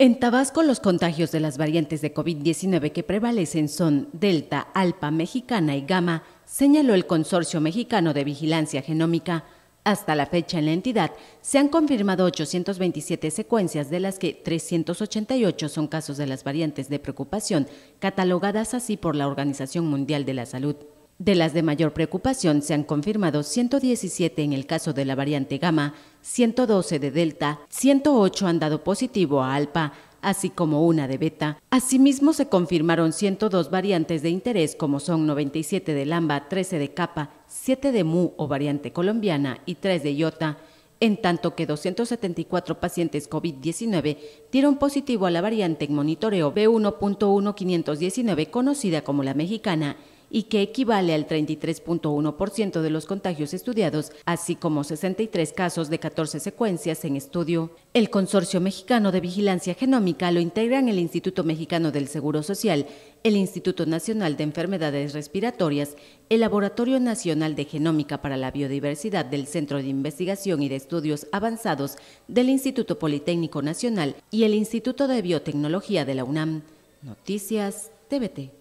En Tabasco, los contagios de las variantes de COVID-19 que prevalecen son Delta, Alpa, Mexicana y Gamma, señaló el Consorcio Mexicano de Vigilancia Genómica. Hasta la fecha en la entidad se han confirmado 827 secuencias, de las que 388 son casos de las variantes de preocupación, catalogadas así por la Organización Mundial de la Salud. De las de mayor preocupación se han confirmado 117 en el caso de la variante gamma, 112 de delta, 108 han dado positivo a Alpa, así como una de beta. Asimismo, se confirmaron 102 variantes de interés, como son 97 de lamba, 13 de kappa, 7 de mu o variante colombiana y 3 de iota, en tanto que 274 pacientes COVID-19 dieron positivo a la variante en monitoreo B1.1519, conocida como la mexicana, y que equivale al 33.1% de los contagios estudiados, así como 63 casos de 14 secuencias en estudio. El Consorcio Mexicano de Vigilancia Genómica lo integran el Instituto Mexicano del Seguro Social, el Instituto Nacional de Enfermedades Respiratorias, el Laboratorio Nacional de Genómica para la Biodiversidad del Centro de Investigación y de Estudios Avanzados del Instituto Politécnico Nacional y el Instituto de Biotecnología de la UNAM. Noticias TVT.